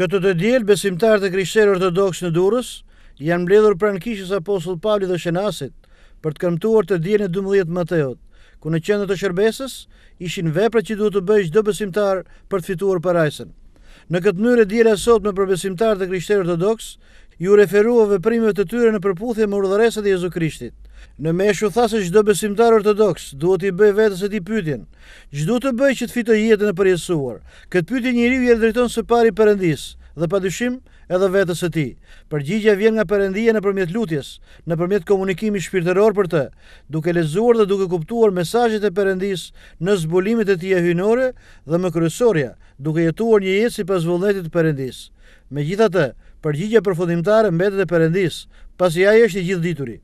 Këtë të djelë besimtarë të krishterë ortodoks në durës janë mbledhur pranë kishës Apostol Pavli dhe Shenasit për të këmtuar të djelën e 12 Mateot, ku në qëndër të shërbesës ishin vepre që duhet të bëjsh dhe besimtar për të fituar për Në këtë mënyrë e djelë asot sot me për besimtarë të krishterë ortodoks ju referua veprimet të tyre në përputhje me urdhëresat e Jezu Krishtit. Në meshu tha se çdo besimtar ortodoks duhet i bëj vetes së ti pyetjen. Çdo të bëj që të fitojë jetën e përjetësuar. Këtë pyetje njeriu e drejton së pari Perëndis dhe padyshim edhe vetes së tij. Përgjigjja vjen nga Perëndia nëpërmjet lutjes, nëpërmjet komunikimit shpirtëror për të, duke lexuar dhe duke kuptuar mesazhet e Perëndis në zbulimet e tij hyjnore dhe më kryesorja, duke jetuar një jetë sipas vullnetit të Perëndis. Megjithatë, përgjigja përfundimtare mbetet e Perëndis, pasi ai është i gjithë dituri.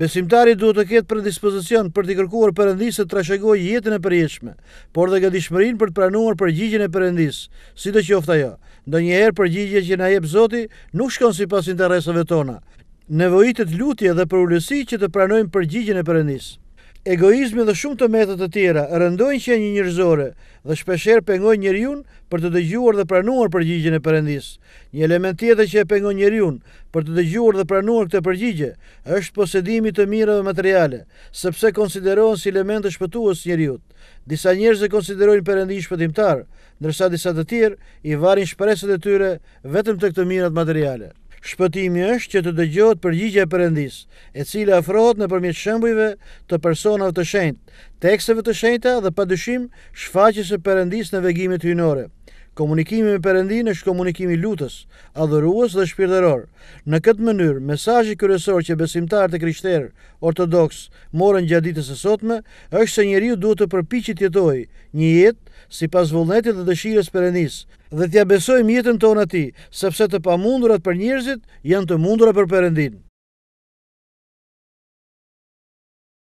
Besimtari duhet të ketë predispozicion për të kërkuar Perëndisë të trashëgojë jetën e përjetshme, por dhe gatishmërinë për të pranuar përgjigjen e Perëndis, sidoqoftë ajo. Ndonjëherë përgjigja që na jep Zoti nuk shkon sipas interesave tona. Nevojitet lutje dhe për ulësi që të pranojmë përgjigjen e Perëndis. Egoizmi dhe shumë të metët të tjera rëndojnë që e një njërzore dhe shpesher pengoj njërjun për të dëgjuar dhe pranuar përgjigjën e përëndis. Një element tjetë që e pengoj njërjun për të dëgjuar dhe pranuar këtë përgjigje është posedimi të mire dhe materiale, sepse konsiderohen si element të shpëtuos njërjut. Disa njërzë e konsiderohen përëndi shpëtimtar, nërsa disa të tjerë i varin shpreset e tyre vetëm të këtë mirat materialet. Shpëtimi është që të dëgjohet përgjigja e përëndis, e cilë afrohet në përmjet shëmbujve të personave të shenjt, tekseve të shenjta dhe pa dëshim shfaqis e përëndis në vegimit hynore komunikimi me Perëndin është komunikimi lutës, adhurues dhe shpirtëror. Në këtë mënyrë, mesazhi kryesor që besimtarët e krishterë ortodoks morën gjatë ditës së sotme është se njeriu duhet të përpiqet të jetojë një jetë sipas vullnetit dhe dëshirës së Perëndis dhe t'ia besojmë jetën tonë atij, sepse të pamundurat për njerëzit janë të mundura për Perëndin.